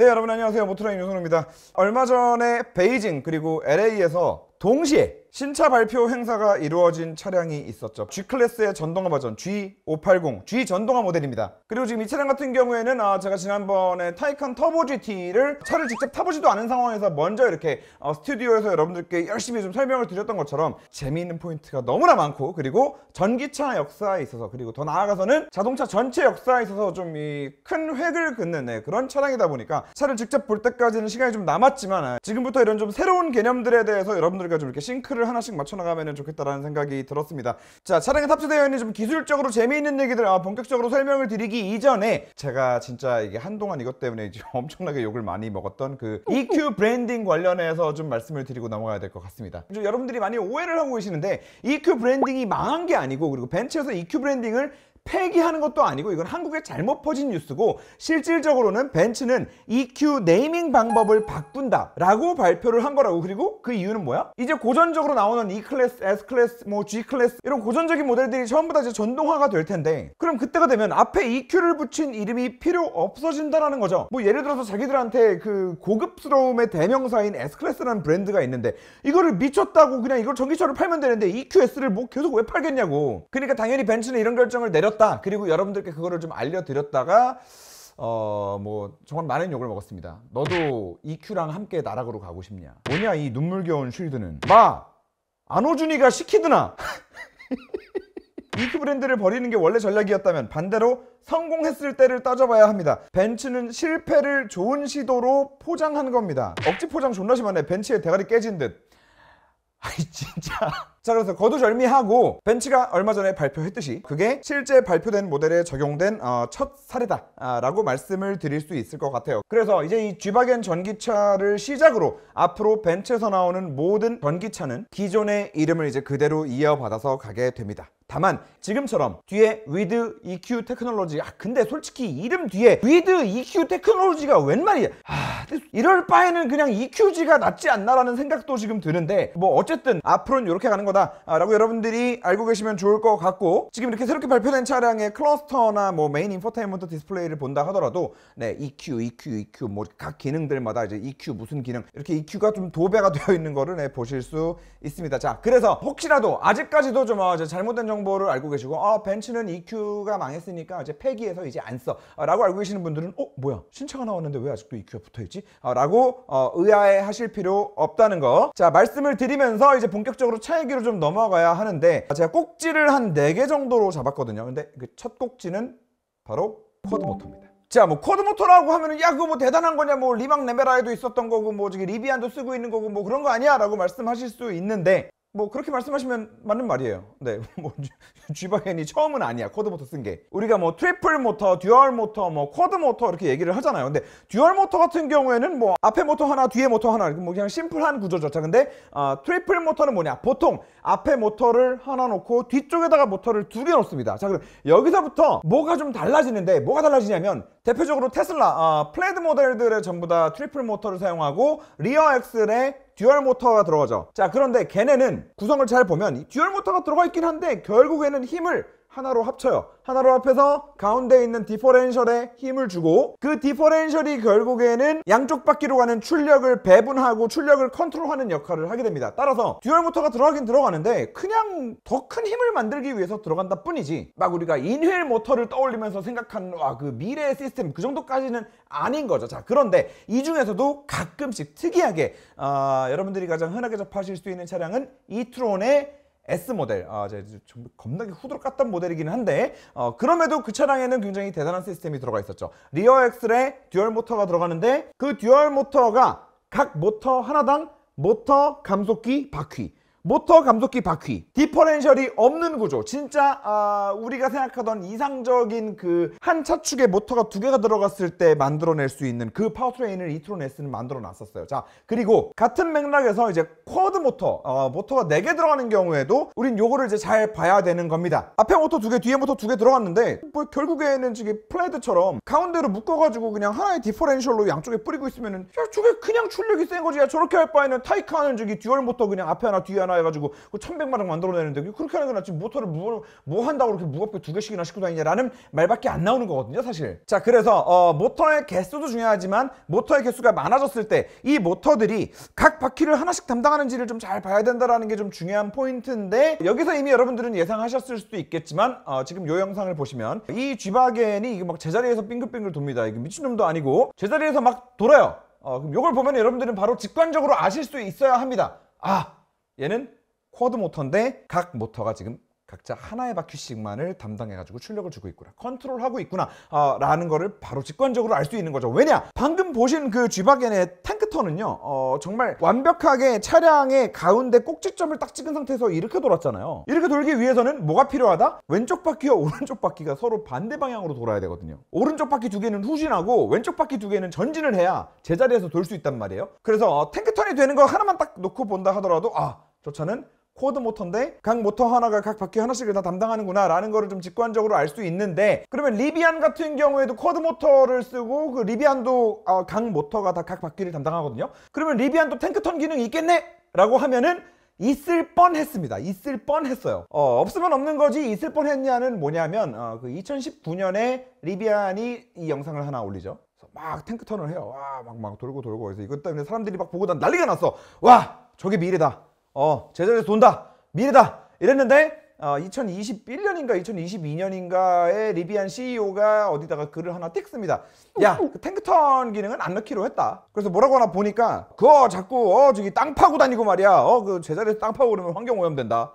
네 여러분 안녕하세요 모토라인 윤선호입니다 얼마 전에 베이징 그리고 LA에서 동시에 신차 발표 행사가 이루어진 차량이 있었죠. G클래스의 전동화 버전 G580, G 전동화 모델입니다. 그리고 지금 이 차량 같은 경우에는 아 제가 지난번에 타이칸 터보 GT를 차를 직접 타보지도 않은 상황에서 먼저 이렇게 어 스튜디오에서 여러분들께 열심히 좀 설명을 드렸던 것처럼 재미있는 포인트가 너무나 많고 그리고 전기차 역사에 있어서 그리고 더 나아가서는 자동차 전체 역사에 있어서 좀 이 큰 획을 긋는 네, 그런 차량이다 보니까 차를 직접 볼 때까지는 시간이 좀 남았지만 아 지금부터 이런 좀 새로운 개념들에 대해서 여러분들과 좀 이렇게 싱크를 차를 하나씩 맞춰나가면 좋겠다라는 생각이 들었습니다. 자, 차량에 탑재되어 있는 좀 기술적으로 재미있는 얘기들 아, 본격적으로 설명을 드리기 이전에 제가 진짜 이게 한동안 이것 때문에 이제 엄청나게 욕을 많이 먹었던 그 EQ 브랜딩 관련해서 좀 말씀을 드리고 넘어가야 될 것 같습니다. 여러분들이 많이 오해를 하고 계시는데 EQ 브랜딩이 망한 게 아니고 그리고 벤츠에서 EQ 브랜딩을 폐기하는 것도 아니고 이건 한국에 잘못 퍼진 뉴스고 실질적으로는 벤츠는 EQ 네이밍 방법을 바꾼다 라고 발표를 한 거라고 그리고 그 이유는 뭐야? 이제 고전적으로 나오는 E클래스, S클래스, 뭐 G클래스 이런 고전적인 모델들이 전부 다 이제 전동화가 될 텐데 그럼 그때가 되면 앞에 EQ를 붙인 이름이 필요 없어진다라는 거죠 뭐 예를 들어서 자기들한테 그 고급스러움의 대명사인 S클래스라는 브랜드가 있는데 이거를 미쳤다고 그냥 이걸 전기차로 팔면 되는데 EQS를 뭐 계속 왜 팔겠냐고 그러니까 당연히 벤츠는 이런 결정을 내렸 드렸다. 그리고 여러분들께 그거를 좀 알려드렸다가 어 뭐 정말 많은 욕을 먹었습니다. 너도 EQ랑 함께 나락으로 가고 싶냐? 뭐냐 이 눈물겨운 쉴드는? 마 안호준이가 시키드나? EQ 브랜드를 버리는 게 원래 전략이었다면 반대로 성공했을 때를 따져봐야 합니다. 벤츠는 실패를 좋은 시도로 포장한 겁니다. 억지 포장 존나 심하네. 벤츠의 대가리 깨진 듯. 아이 진짜 자 그래서 거두절미하고 벤츠가 얼마 전에 발표했듯이 그게 실제 발표된 모델에 적용된 어, 첫 사례다 아, 라고 말씀을 드릴 수 있을 것 같아요 그래서 이제 이 쥐바겐 전기차를 시작으로 앞으로 벤츠에서 나오는 모든 전기차는 기존의 이름을 이제 그대로 이어받아서 가게 됩니다 다만 지금처럼 뒤에 with EQ 테크놀로지 아 근데 솔직히 이름 뒤에 with EQ 테크놀로지가 웬 말이야 아 이럴 바에는 그냥 EQG가 낫지 않나라는 생각도 지금 드는데 뭐 어쨌든 앞으로는 이렇게 가는 거다 아, 라고 여러분들이 알고 계시면 좋을 것 같고 지금 이렇게 새롭게 발표된 차량의 클러스터나 뭐 메인 인포테인먼트 디스플레이를 본다 하더라도 네 EQ, EQ, EQ 뭐 각 기능들마다 이제 EQ 무슨 기능 이렇게 EQ가 좀 도배가 되어 있는 거를 네, 보실 수 있습니다 자 그래서 혹시라도 아직까지도 좀 어, 잘못된 정보 정보를 알고 계시고 어, 벤츠는 EQ가 망했으니까 이제 폐기해서 이제 안 써. 어, 라고 알고 계시는 분들은 어, 뭐야? 신차가 나왔는데 왜 아직도 EQ가 붙어 있지? 어, 라고 어, 의아해 하실 필요 없다는 거. 자, 말씀을 드리면서 이제 본격적으로 차 얘기로 좀 넘어가야 하는데 제가 꼭지를 한 4개 정도로 잡았거든요. 근데 그 첫 꼭지는 바로 쿼드 모터입니다. 자, 뭐 쿼드 모터라고 하면은 야 그거 뭐 대단한 거냐 뭐 리망 레메라에도 있었던 거고 뭐 저기 리비안도 쓰고 있는 거고 뭐 그런 거 아니야라고 말씀하실 수 있는데 뭐 그렇게 말씀하시면 맞는 말이에요. 네, 뭐 G바겐이 처음은 아니야 쿼드 모터 쓴 게. 우리가 뭐 트리플 모터, 듀얼 모터, 뭐 쿼드 모터 이렇게 얘기를 하잖아요. 근데 듀얼 모터 같은 경우에는 뭐 앞에 모터 하나, 뒤에 모터 하나, 뭐 그냥 심플한 구조죠. 자, 근데 어, 트리플 모터는 뭐냐? 보통 앞에 모터를 하나 놓고 뒤쪽에다가 모터를 두 개 놓습니다. 자, 그럼 여기서부터 뭐가 좀 달라지는데 뭐가 달라지냐면 대표적으로 테슬라 어, 플레드 모델들의 전부 다 트리플 모터를 사용하고 리어 엑셀의 듀얼 모터가 들어가죠. 자, 그런데 걔네는 구성을 잘 보면 듀얼 모터가 들어가 있긴 한데 결국에는 힘을 하나로 합쳐요. 하나로 합해서 가운데 있는 디퍼렌셜에 힘을 주고 그 디퍼렌셜이 결국에는 양쪽 바퀴로 가는 출력을 배분하고 출력을 컨트롤하는 역할을 하게 됩니다. 따라서 듀얼 모터가 들어가긴 들어가는데 그냥 더 큰 힘을 만들기 위해서 들어간다 뿐이지 막 우리가 인휠 모터를 떠올리면서 생각하는 와그 아, 미래의 시스템 그 정도까지는 아닌 거죠. 자 그런데 이 중에서도 가끔씩 특이하게 어, 여러분들이 가장 흔하게 접하실 수 있는 차량은 이트론의 S 모델, 아, 제, 좀 겁나게 후드로 깠던 모델이긴 한데 어, 그럼에도 그 차량에는 굉장히 대단한 시스템이 들어가 있었죠. 리어 엑셀에 듀얼 모터가 들어가는데 그 듀얼 모터가 각 모터 하나당 모터, 감속기, 바퀴 모터 감속기 바퀴 디퍼렌셜이 없는 구조 진짜 아, 우리가 생각하던 이상적인 그 한 차축에 모터가 두 개가 들어갔을 때 만들어낼 수 있는 그 파워트레인을 이트론 S는 만들어놨었어요 자 그리고 같은 맥락에서 이제 쿼드 모터 어, 모터가 네 개 들어가는 경우에도 우린 요거를 이제 잘 봐야 되는 겁니다 앞에 모터 두 개 뒤에 모터 두 개 들어갔는데 뭐 결국에는 지금 플레드처럼 가운데로 묶어가지고 그냥 하나의 디퍼렌셜로 양쪽에 뿌리고 있으면은 야 저게 그냥 출력이 센 거지 야 저렇게 할 바에는 타이칸는 저기 듀얼 모터 그냥 앞에 하나 뒤에 하나 하나 해가지고 그1 1 0 0마력 만들어내는데 그렇게 하는 건 낫지 모터를 뭐, 뭐 한다고 그렇게 무겁게 두 개씩이나 싣고 다니냐라는 말밖에 안 나오는 거거든요 사실 자 그래서 어, 모터의 개수도 중요하지만 모터의 개수가 많아졌을 때 이 모터들이 각 바퀴를 하나씩 담당하는지를 좀 잘 봐야 된다라는 게 좀 중요한 포인트인데 여기서 이미 여러분들은 예상하셨을 수도 있겠지만 어, 지금 요 영상을 보시면 이 쥐바겐이 이게 막 제자리에서 빙글빙글 돕니다 이게 미친놈도 아니고 제자리에서 막 돌아요 어, 그럼 이걸 보면 여러분들은 바로 직관적으로 아실 수 있어야 합니다. 아, 얘는 쿼드 모터인데 각 모터가 지금 각자 하나의 바퀴씩만을 담당해가지고 출력을 주고 있구나 컨트롤하고 있구나 어, 라는 거를 바로 직관적으로 알 수 있는 거죠 왜냐 방금 보신 그 쥐바겐의 탱크턴은요 어, 정말 완벽하게 차량의 가운데 꼭지점을 딱 찍은 상태에서 이렇게 돌았잖아요 이렇게 돌기 위해서는 뭐가 필요하다? 왼쪽 바퀴와 오른쪽 바퀴가 서로 반대 방향으로 돌아야 되거든요 오른쪽 바퀴 두 개는 후진하고 왼쪽 바퀴 두 개는 전진을 해야 제자리에서 돌 수 있단 말이에요 그래서 어, 탱크턴이 되는 거 하나만 딱 놓고 본다 하더라도 아 저 차는 코드 모터인데 각 모터 하나가 각 바퀴 하나씩을 다 담당하는구나 라는 거를 좀 직관적으로 알 수 있는데 그러면 리비안 같은 경우에도 쿼드 모터를 쓰고 그 리비안도 어, 각 모터가 다 각 바퀴를 담당하거든요 그러면 리비안도 탱크턴 기능이 있겠네 라고 하면은 있을 뻔했습니다. 있을 뻔했어요. 어, 없으면 없는 거지 있을 뻔했냐는 뭐냐면 어, 그 2019년에 리비안이 이 영상을 하나 올리죠. 막 탱크 턴을 해요. 와, 막 막 돌고 돌고 해서 이것 때문에 사람들이 막 보고 난 난리가 났어. 와, 저게 미래다. 어, 제자리에서 돈다. 미래다. 이랬는데 어, 2021년인가 2022년인가에 리비안 CEO가 어디다가 글을 하나 띡 씁니다. 야, 그 탱크턴 기능은 안 넣기로 했다. 그래서 뭐라고 하나 보니까 그거 자꾸 어 저기 땅 파고 다니고 말이야. 어 그 제자리에서 땅 파고 그러면 환경 오염된다.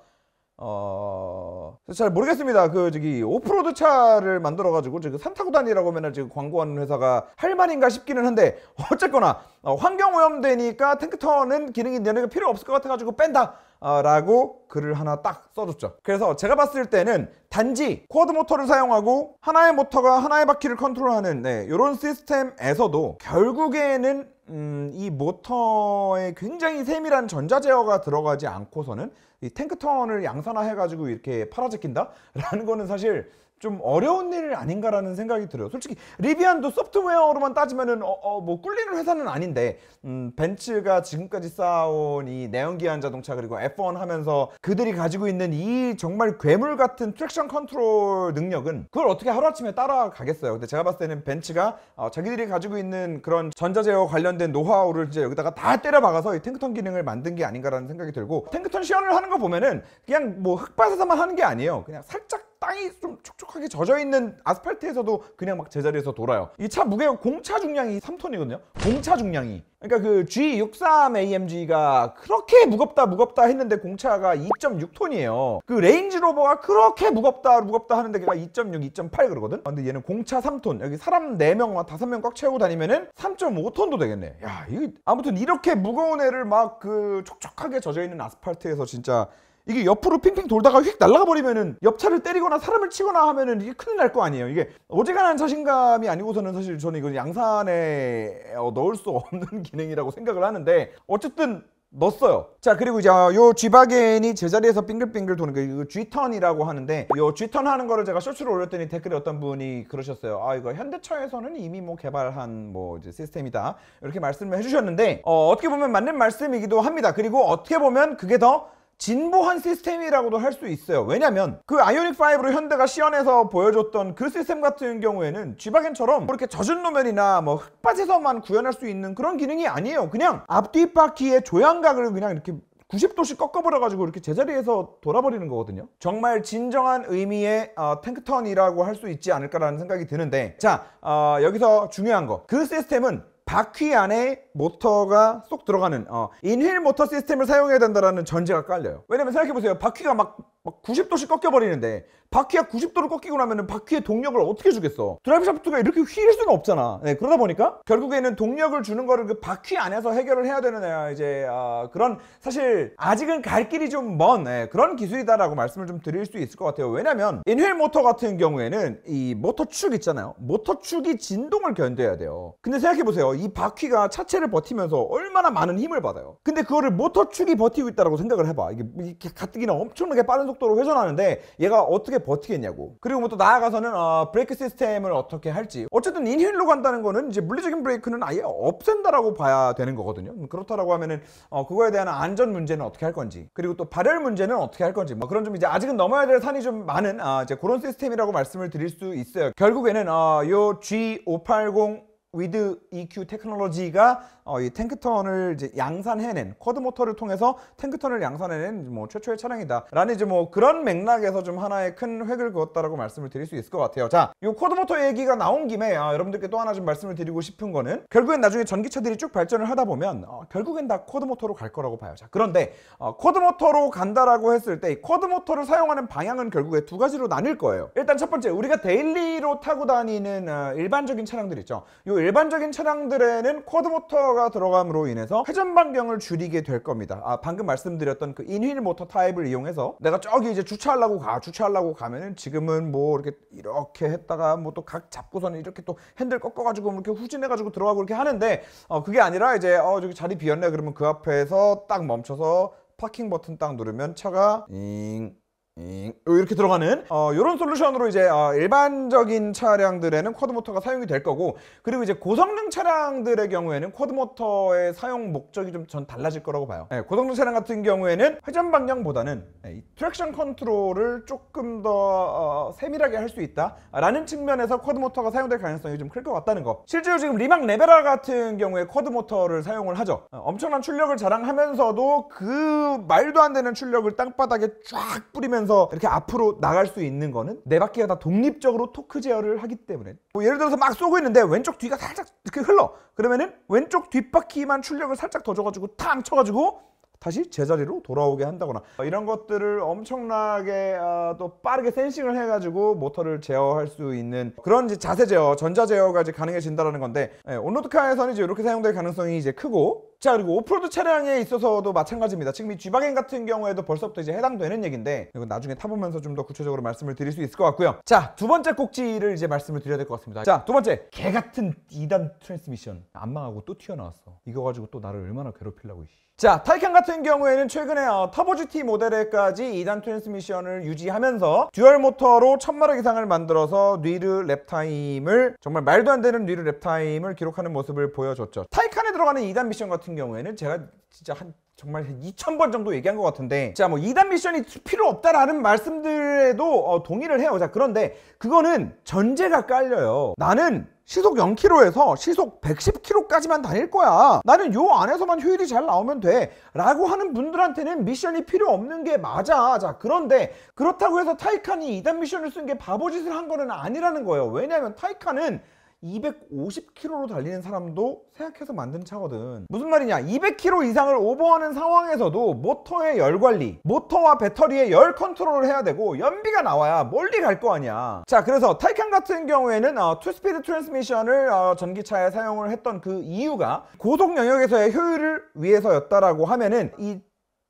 어, 잘 모르겠습니다. 그, 저기, 오프로드 차를 만들어가지고, 지금 산타구단이라고 맨날 지금 광고하는 회사가 할 말인가 싶기는 한데, 어쨌거나, 어, 환경 오염되니까 탱크터는 기능이 내내가 필요 없을 것 같아가지고 뺀다! 어, 라고 글을 하나 딱 써줬죠. 그래서 제가 봤을 때는 단지 쿼드 모터를 사용하고 하나의 모터가 하나의 바퀴를 컨트롤하는 네, 요런 시스템에서도 결국에는 음, 이 모터에 굉장히 세밀한 전자 제어가 들어가지 않고서는 탱크턴을 양산화해가지고 이렇게 팔아지킨다라는 거는 사실 좀 어려운 일 아닌가라는 생각이 들어요. 솔직히 리비안도 소프트웨어로만 따지면은 어, 어, 뭐 꿀리는 회사는 아닌데 음, 벤츠가 지금까지 쌓아온 이 내연기관 자동차 그리고 F1 하면서 그들이 가지고 있는 이 정말 괴물 같은 트랙션 컨트롤 능력은 그걸 어떻게 하루아침에 따라가겠어요. 근데 제가 봤을 때는 벤츠가 어, 자기들이 가지고 있는 그런 전자제어 관련된 노하우를 이제 여기다가 다 때려 박아서 이 탱크턴 기능을 만든 게 아닌가라는 생각이 들고 탱크턴 시연을 하는 거 보면은 그냥 뭐 흙밭에서만 하는 게 아니에요. 그냥 살짝 땅이 좀 촉촉하게 젖어 있는 아스팔트에서도 그냥 막 제자리에서 돌아요. 이 차 무게가 공차 중량이 3톤이거든요. 공차 중량이. 그러니까 그 G63 AMG가 그렇게 무겁다 무겁다 했는데 공차가 2.6톤이에요. 그 레인지로버가 그렇게 무겁다 무겁다 하는데 걔가 2.6, 2.8 그러거든. 근데 얘는 공차 3톤. 여기 사람 4명과 5명 꽉 채우고 다니면은 3.5톤도 되겠네. 야, 이거 아무튼 이렇게 무거운 애를 막 그 촉촉하게 젖어 있는 아스팔트에서 진짜 이게 옆으로 핑핑 돌다가 휙 날아가 버리면은 옆차를 때리거나 사람을 치거나 하면은 이게 큰일 날 거 아니에요. 이게 어지간한 자신감이 아니고서는 사실 저는 이건 양산에 어, 넣을 수 없는 기능이라고 생각을 하는데 어쨌든 넣었어요. 자 그리고 이제 아, 요 G바겐이 제자리에서 빙글빙글 도는 거 그, G턴이라고 그 하는데 요 G턴 하는 거를 제가 쇼츠로 올렸더니 댓글에 어떤 분이 그러셨어요. 아 이거 현대차에서는 이미 뭐 개발한 뭐 이제 시스템이다 이렇게 말씀을 해주셨는데 어, 어떻게 보면 맞는 말씀이기도 합니다. 그리고 어떻게 보면 그게 더 진보한 시스템이라고도 할 수 있어요 왜냐면 그 아이오닉5로 현대가 시연해서 보여줬던 그 시스템 같은 경우에는 쥐바겐처럼 이렇게 젖은 노면이나 뭐 흙밭에서만 구현할 수 있는 그런 기능이 아니에요 그냥 앞뒤 바퀴의 조향각을 그냥 이렇게 90도씩 꺾어버려가지고 이렇게 제자리에서 돌아버리는 거거든요 정말 진정한 의미의 어, 탱크턴이라고 할 수 있지 않을까라는 생각이 드는데 자 어, 여기서 중요한 거 그 시스템은 바퀴 안에 모터가 쏙 들어가는 어, 인휠 모터 시스템을 사용해야 된다는 전제가 깔려요 왜냐면 생각해보세요 바퀴가 막막 90도씩 꺾여버리는데 바퀴가 9 0도를 꺾이고 나면은 바퀴의 동력을 어떻게 주겠어? 드라이브 샤프트가 이렇게 휘일 수는 없잖아. 네, 그러다 보니까 결국에는 동력을 주는 거를 그 바퀴 안에서 해결을 해야 되는 아, 이제 아, 그런 사실 아직은 갈 길이 좀먼 네, 그런 기술이다라고 말씀을 좀 드릴 수 있을 것 같아요. 왜냐면 인휠 모터 같은 경우에는 이 모터 축 있잖아요. 모터 축이 진동을 견뎌야 돼요. 근데 생각해 보세요. 이 바퀴가 차체를 버티면서 얼마나 많은 힘을 받아요. 근데 그거를 모터 축이 버티고 있다라고 생각을 해봐. 이게, 가뜩이나 엄청나게 빠른 속도 속도로 회전하는데 얘가 어떻게 버티겠냐고 그리고 뭐또 나아가서는 어, 브레이크 시스템을 어떻게 할지 어쨌든 인힐로 간다는 거는 이제 물리적인 브레이크는 아예 없앤다라고 봐야 되는 거거든요 음, 그렇다라고 하면은 어, 그거에 대한 안전 문제는 어떻게 할 건지 그리고 또 발열 문제는 어떻게 할 건지 뭐 그런 좀 이제 아직은 넘어야 될 산이 좀 많은 아, 이제 그런 시스템이라고 말씀을 드릴 수 있어요 결국에는 어, 요 G580 위드 EQ 테크놀로지가 어, 이 탱크턴을 이제 양산해낸 쿼드 모터를 통해서 탱크턴을 양산해낸 뭐 최초의 차량이다라는 이제 뭐 그런 맥락에서 좀 하나의 큰 획을 그었다라고 말씀을 드릴 수 있을 것 같아요. 자, 이 쿼드 모터 얘기가 나온 김에 아, 여러분들께 또 하나 좀 말씀을 드리고 싶은 거는 결국엔 나중에 전기차들이 쭉 발전을 하다 보면 어, 결국엔 다 쿼드 모터로 갈 거라고 봐요. 자, 그런데 어, 쿼드 모터로 간다라고 했을 때이 쿼드 모터를 사용하는 방향은 결국에 두 가지로 나뉠 거예요. 일단 첫 번째 우리가 데일리로 타고 다니는 어, 일반적인 차량들 있죠. 이 일반적인 차량들에는 쿼드 모터 모터가 들어감으로 인해서 회전 반경을 줄이게 될 겁니다. 아 방금 말씀드렸던 그 인휠 모터 타입을 이용해서 내가 저기 이제 주차하려고 가 주차하려고 가면은 지금은 뭐 이렇게 이렇게 했다가 뭐 또 각 잡고서는 이렇게 또 핸들 꺾어가지고 뭐 이렇게 후진해가지고 들어가고 이렇게 하는데 어 그게 아니라 이제 어 저기 자리 비었네 그러면 그 앞에서 딱 멈춰서 파킹 버튼 딱 누르면 차가 잉 어, 이렇게 들어가는 어, 이런 솔루션으로 이제 어, 일반적인 차량들에는 쿼드 모터가 사용이 될 거고 그리고 이제 고성능 차량들의 경우에는 쿼드 모터의 사용 목적이 좀 전 달라질 거라고 봐요. 네, 고성능 차량 같은 경우에는 회전 방향보다는 네, 트랙션 컨트롤을 조금 더 어, 세밀하게 할 수 있다라는 측면에서 쿼드 모터가 사용될 가능성이 좀 클 것 같다는 거. 실제로 지금 리막 레베라 같은 경우에 쿼드 모터를 사용을 하죠. 어, 엄청난 출력을 자랑하면서도 그 말도 안 되는 출력을 땅바닥에 쫙 뿌리면서 하면서 이렇게 앞으로 나갈 수 있는 거는 네 바퀴가 다 독립적으로 토크 제어를 하기 때문에 뭐 예를 들어서 막 쏘고 있는데 왼쪽 뒤가 살짝 이렇게 흘러 그러면은 왼쪽 뒷바퀴만 출력을 살짝 더 줘가지고 탕 쳐가지고 다시 제자리로 돌아오게 한다거나 이런 것들을 엄청나게 아, 또 빠르게 센싱을 해가지고 모터를 제어할 수 있는 그런 이제 자세 제어, 전자 제어가 이제 가능해진다는 건데 예, 온로드카에서는 이제 이렇게 사용될 가능성이 이제 크고 자 그리고 오프로드 차량에 있어서도 마찬가지입니다. 지금 이 G바겐 같은 경우에도 벌써부터 이제 해당되는 얘긴데 이건 나중에 타보면서 좀 더 구체적으로 말씀을 드릴 수 있을 것 같고요. 자 두 번째 꼭지를 이제 말씀을 드려야 될 것 같습니다. 자 두 번째 개 같은 2단 트랜스미션 안 망하고 또 튀어나왔어. 이거 가지고 또 나를 얼마나 괴롭히려고 이씨. 자 타이칸 같은 경우에는 최근에 어, 터보 GT 모델에까지 2단 트랜스미션을 유지하면서 듀얼 모터로 1000마력 이상을 만들어서 뉘르 랩타임을 정말 말도 안 되는 뉘르 랩타임을 기록하는 모습을 보여줬죠. 타이칸에 들어가는 2단 미션 같은 같은 경우에는 제가 진짜 한 정말 2,000번 정도 얘기한 것 같은데 자 뭐 2단 미션이 필요 없다라는 말씀들에도 어, 동의를 해요 자 그런데 그거는 전제가 깔려요 나는 시속 0km에서 시속 110km까지만 다닐 거야 나는 요 안에서만 효율이 잘 나오면 돼 라고 하는 분들한테는 미션이 필요 없는 게 맞아 자 그런데 그렇다고 해서 타이칸이 2단 미션을 쓴 게 바보짓을 한 거는 아니라는 거예요 왜냐하면 타이칸은 250km로 달리는 사람도 생각해서 만든 차거든 무슨 말이냐 200km 이상을 오버하는 상황에서도 모터의 열 관리 모터와 배터리의 열 컨트롤을 해야 되고 연비가 나와야 멀리 갈 거 아니야 자 그래서 타이칸 같은 경우에는 어, 투스피드 트랜스미션을 어, 전기차에 사용을 했던 그 이유가 고속 영역에서의 효율을 위해서였다라고 하면은 이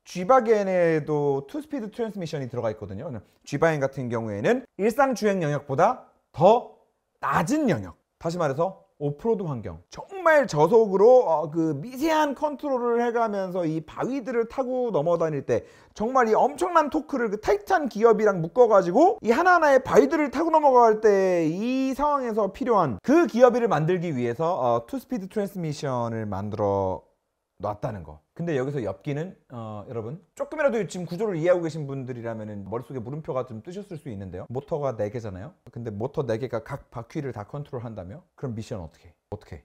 G바겐에도 투스피드 트랜스미션이 들어가 있거든요 G바겐 같은 경우에는 일상 주행 영역보다 더 낮은 영역 다시 말해서 오프로드 환경 정말 저속으로 어, 그 미세한 컨트롤을 해가면서 이 바위들을 타고 넘어다닐 때 정말 이 엄청난 토크를 그타이트 기업이랑 묶어가지고 이 하나하나의 바위들을 타고 넘어갈 때 이 상황에서 필요한 그기업이를 만들기 위해서 어, 투스피드 트랜스미션을 만들어 놨다는 거. 근데 여기서 엽기는 어, 여러분 조금이라도 지금 구조를 이해하고 계신 분들이라면 머릿속에 물음표가 좀 뜨셨을 수 있는데요. 모터가 4개잖아요. 근데 모터 4개가 각 바퀴를 다 컨트롤한다며? 그럼 미션 어떻게? 해? 어떻게?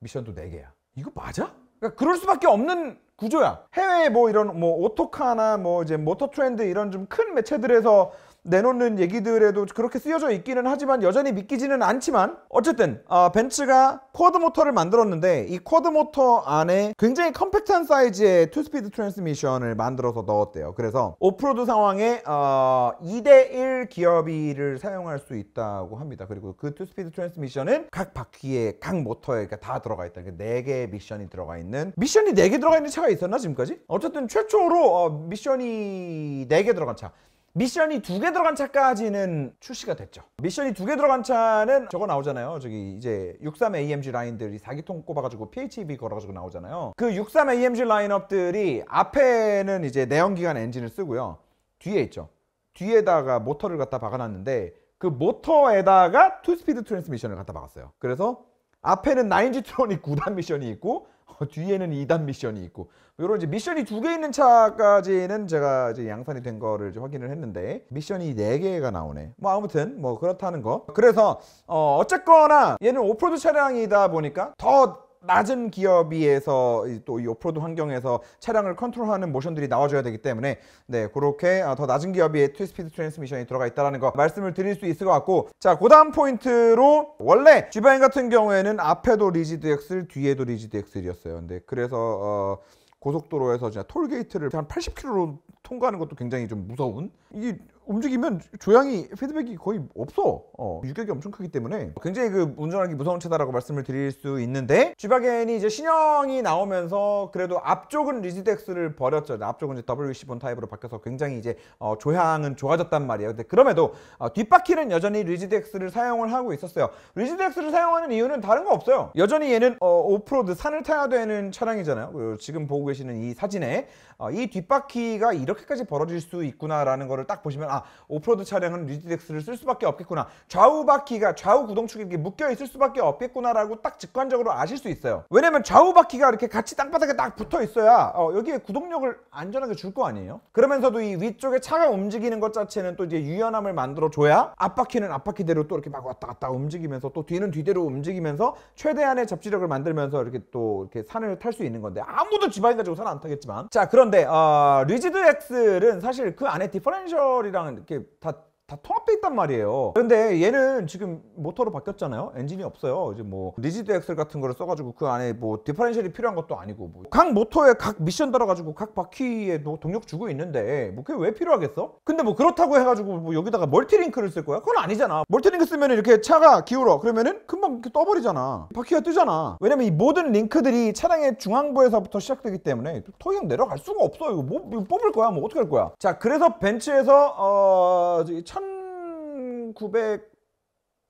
미션도 4개야. 이거 맞아? 그러니까 그럴 수밖에 없는 구조야. 해외 에뭐 이런 뭐 오토카나 뭐 이제 모터 트렌드 이런 좀 큰 매체들에서 내놓는 얘기들에도 그렇게 쓰여져 있기는 하지만 여전히 믿기지는 않지만 어쨌든 어, 벤츠가 쿼드 모터를 만들었는데 이 쿼드 모터 안에 굉장히 컴팩트한 사이즈의 투스피드 트랜스미션을 만들어서 넣었대요. 그래서 오프로드 상황에 어, 2대1 기어비를 사용할 수 있다고 합니다. 그리고 그 투스피드 트랜스미션은 각 바퀴에 각 모터에 그러니까 다 들어가 있다. 4개의 그러니까 미션이 들어가 있는 미션이 4개 들어가 있는 차가 있었나 지금까지? 어쨌든 최초로 어, 미션이 4개 들어간 차. 미션이 두 개 들어간 차까지는 출시가 됐죠 미션이 두 개 들어간 차는 저거 나오잖아요 저기 이제 63AMG 라인들이 4기통 꼽아가지고 PHEV 걸어가지고 나오잖아요 그 63AMG 라인업들이 앞에는 이제 내연기관 엔진을 쓰고요 뒤에 있죠 뒤에다가 모터를 갖다 박아놨는데 그 모터에다가 투스피드 트랜스미션을 갖다 박았어요 그래서 앞에는 9G 트론이 9단 미션이 있고 뒤에는 2단 미션이 있고 이런 이제 미션이 두 개 있는 차까지는 제가 이제 양산이 된 거를 이제 확인을 했는데 미션이 4 개가 나오네. 뭐 아무튼 뭐 그렇다는 거. 그래서 어 어쨌거나 얘는 오프로드 차량이다 보니까 더 낮은 기업 비해서 또 이 오프로드 환경에서 차량을 컨트롤하는 모션들이 나와줘야 되기 때문에 네 그렇게 아, 더 낮은 기업비트위스피드 트랜스미션이 들어가 있다는 거 말씀을 드릴 수 있을 것 같고 자그 다음 포인트로 원래 G바인 같은 경우에는 앞에도 리지드 X를 뒤에도 리지드 X이었어요 근데 그래서 어, 고속도로에서 진짜 톨게이트를 한 80km로 통과하는 것도 굉장히 좀 무서운 이게 움직이면 조향이 피드백이 거의 없어 어, 유격이 엄청 크기 때문에 굉장히 그 운전하기 무서운 차다라고 말씀을 드릴 수 있는데 쥐바겐이 이제 신형이 나오면서 그래도 앞쪽은 리지덱스를 버렸죠 앞쪽은 이제 WC1 타입으로 바뀌어서 굉장히 이제 어, 조향은 좋아졌단 말이에요 근데 그럼에도 어, 뒷바퀴는 여전히 리지덱스를 사용을 하고 있었어요 리지덱스를 사용하는 이유는 다른 거 없어요 여전히 얘는 어, 오프로드 산을 타야 되는 차량이잖아요 그 지금 보고 계시는 이 사진에 어, 이 뒷바퀴가 이렇게까지 벌어질 수 있구나라는 거를 딱 보시면 아 오프로드 차량은 리지덱스를 쓸 수밖에 없겠구나 좌우 바퀴가 좌우 구동축이 이렇게 묶여 있을 수밖에 없겠구나라고 딱 직관적으로 아실 수 있어요 왜냐면 좌우 바퀴가 이렇게 같이 땅바닥에 딱 붙어 있어야 어, 여기에 구동력을 안전하게 줄 거 아니에요 그러면서도 이 위쪽에 차가 움직이는 것 자체는 또 이제 유연함을 만들어 줘야 앞바퀴는 앞바퀴대로 또 이렇게 막 왔다 갔다 움직이면서 또 뒤는 뒤대로 움직이면서 최대한의 접지력을 만들면서 이렇게 또 이렇게 산을 탈 수 있는 건데 아무도 지바인 가지고 산안 타겠지만 자 그런데 어, 리지드 스는 사실 그 안에 디퍼렌셜이랑 이렇게 다다 통합돼 있단 말이에요 그런데 얘는 지금 모터로 바뀌었잖아요 엔진이 없어요 이제 뭐 리지드 엑셀 같은 거를 써가지고 그 안에 뭐 디퍼렌셜이 필요한 것도 아니고 뭐각 모터에 각 미션 달아가지고 각 바퀴에 도, 뭐 동력 주고 있는데 뭐 그게 왜 필요하겠어? 근데 뭐 그렇다고 해가지고 뭐 여기다가 멀티링크를 쓸 거야? 그건 아니잖아 멀티링크 쓰면 이렇게 차가 기울어 그러면은 금방 이렇게 떠버리잖아 바퀴가 뜨잖아 왜냐면 이 모든 링크들이 차량의 중앙부에서부터 시작되기 때문에 토 이상 내려갈 수가 없어 이거 뭐 이거 뽑을 거야 뭐 어떻게 할 거야 자 그래서 벤츠에서 어...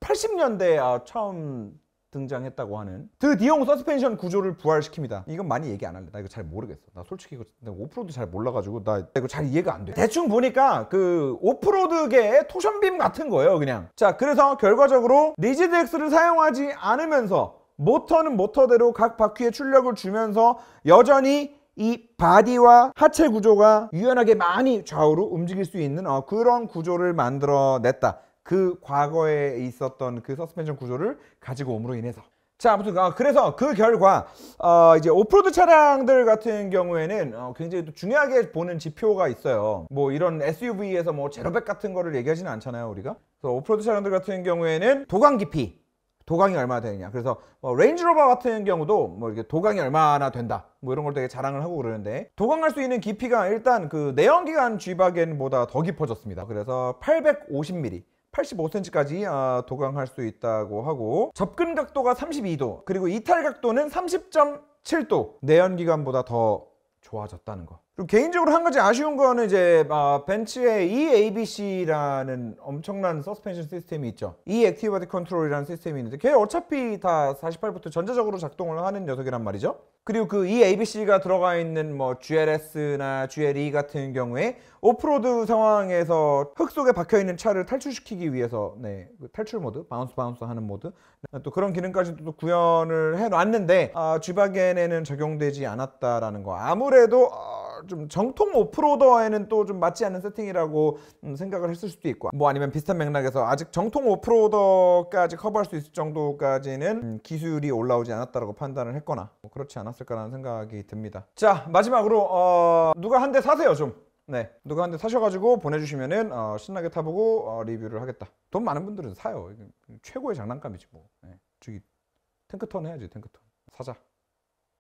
1980년대에 아, 처음 등장했다고 하는 드디용 서스펜션 구조를 부활시킵니다 이건 많이 얘기 안 할래 나 이거 잘 모르겠어 나 솔직히 이거 오프로드 잘 몰라가지고 나 이거 잘 이해가 안돼 대충 보니까 그 오프로드계의 토션빔 같은 거예요 그냥 자 그래서 결과적으로 리지드엑스를 사용하지 않으면서 모터는 모터대로 각 바퀴에 출력을 주면서 여전히 이 바디와 하체 구조가 유연하게 많이 좌우로 움직일 수 있는 어, 그런 구조를 만들어냈다 그 과거에 있었던 그 서스펜션 구조를 가지고 옴으로 인해서 자 아무튼 어, 그래서 그 결과 어, 이제 오프로드 차량들 같은 경우에는 어, 굉장히 또 중요하게 보는 지표가 있어요 뭐 이런 SUV에서 뭐 제로백 같은 거를 얘기하지는 않잖아요 우리가 그래서 오프로드 차량들 같은 경우에는 도강 깊이 도강이 얼마나 되느냐 그래서 뭐 레인지로버 같은 경우도 뭐 이렇게 도강이 얼마나 된다 뭐 이런 걸 되게 자랑을 하고 그러는데 도강할 수 있는 깊이가 일단 그 내연기관 G바겐보다 더 깊어졌습니다 그래서 850mm 85cm까지 아, 도강할 수 있다고 하고 접근 각도가 32도 그리고 이탈 각도는 30.7도 내연기관보다 더 좋아졌다는 거좀 개인적으로 한 가지 아쉬운 거는 이제 아, 벤츠의 EABC라는 엄청난 서스펜션 시스템이 있죠. E c y c o n t r o l 이라는 시스템이 있는데 걔 어차피 다 48부터 전자적으로 작동을 하는 녀석이란 말이죠. 그리고 그 EABC가 들어가 있는 뭐 GLS나 GLE 같은 경우에 오프로드 상황에서 흙 속에 박혀 있는 차를 탈출시키기 위해서 네, 그 탈출 모드, 바운스 바운스 하는 모드 또 그런 기능까지도 구현을 해 놨는데 아, g 바겐에는 적용되지 않았다라는 거. 아무래도 어, 좀 정통 오프로더에는 또 좀 맞지 않는 세팅이라고 음, 생각을 했을 수도 있고 뭐 아니면 비슷한 맥락에서 아직 정통 오프로더까지 커버할 수 있을 정도까지는 음, 기술이 올라오지 않았다고 판단을 했거나 뭐 그렇지 않았을까라는 생각이 듭니다 자 마지막으로 어, 누가 한 대 사세요 좀 네, 누가 한 대 사셔가지고 보내주시면은 어, 신나게 타보고 어, 리뷰를 하겠다. 돈 많은 분들은 사요. 최고의 장난감이지 뭐. 네. 저기 탱크턴 해야지 탱크턴 사자.